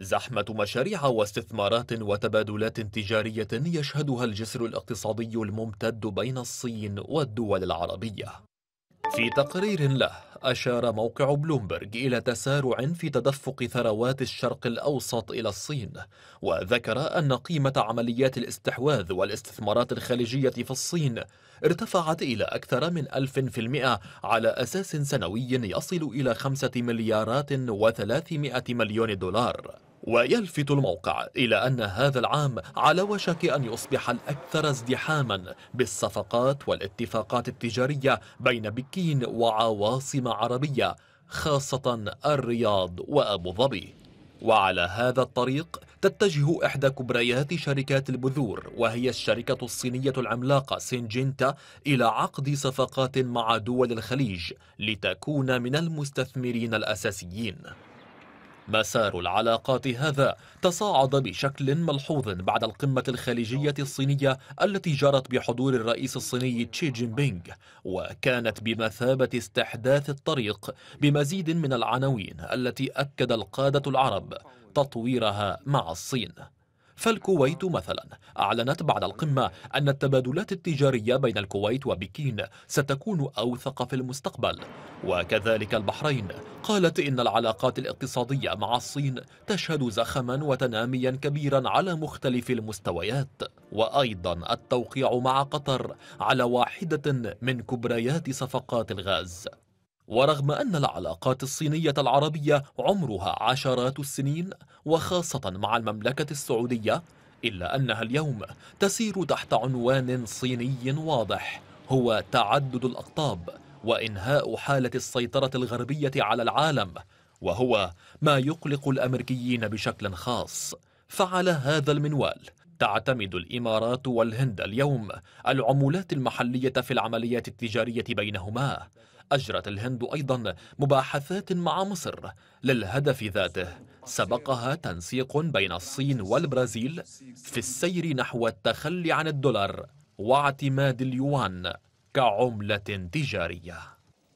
زحمة مشاريع واستثمارات وتبادلات تجارية يشهدها الجسر الاقتصادي الممتد بين الصين والدول العربية. في تقرير له، أشار موقع بلومبرج إلى تسارع في تدفق ثروات الشرق الأوسط إلى الصين، وذكر أن قيمة عمليات الاستحواذ والاستثمارات الخليجية في الصين ارتفعت إلى أكثر من 1000% على أساس سنوي يصل إلى 5 مليارات و300 مليون دولار. ويلفت الموقع إلى أن هذا العام على وشك أن يصبح الأكثر ازدحاما بالصفقات والاتفاقات التجارية بين بكين وعواصم عربية خاصة الرياض وأبو ظبي وعلى هذا الطريق تتجه إحدى كبريات شركات البذور وهي الشركة الصينية العملاقة سينجينتا إلى عقد صفقات مع دول الخليج لتكون من المستثمرين الأساسيين مسار العلاقات هذا تصاعد بشكل ملحوظ بعد القمة الخليجية الصينية التي جرت بحضور الرئيس الصيني تشي جين بينغ وكانت بمثابة استحداث الطريق بمزيد من العناوين التي أكد القادة العرب تطويرها مع الصين فالكويت مثلا أعلنت بعد القمة أن التبادلات التجارية بين الكويت وبكين ستكون أوثق في المستقبل وكذلك البحرين قالت إن العلاقات الاقتصادية مع الصين تشهد زخما وتناميا كبيرا على مختلف المستويات وأيضا التوقيع مع قطر على واحدة من كبريات صفقات الغاز ورغم أن العلاقات الصينية العربية عمرها عشرات السنين وخاصة مع المملكة السعودية إلا أنها اليوم تسير تحت عنوان صيني واضح هو تعدد الأقطاب وإنهاء حالة السيطرة الغربية على العالم وهو ما يقلق الأمريكيين بشكل خاص فعلى هذا المنوال تعتمد الإمارات والهند اليوم العمولات المحلية في العمليات التجارية بينهما أجرت الهند أيضا مباحثات مع مصر للهدف ذاته سبقها تنسيق بين الصين والبرازيل في السير نحو التخلي عن الدولار واعتماد اليوان كعملة تجارية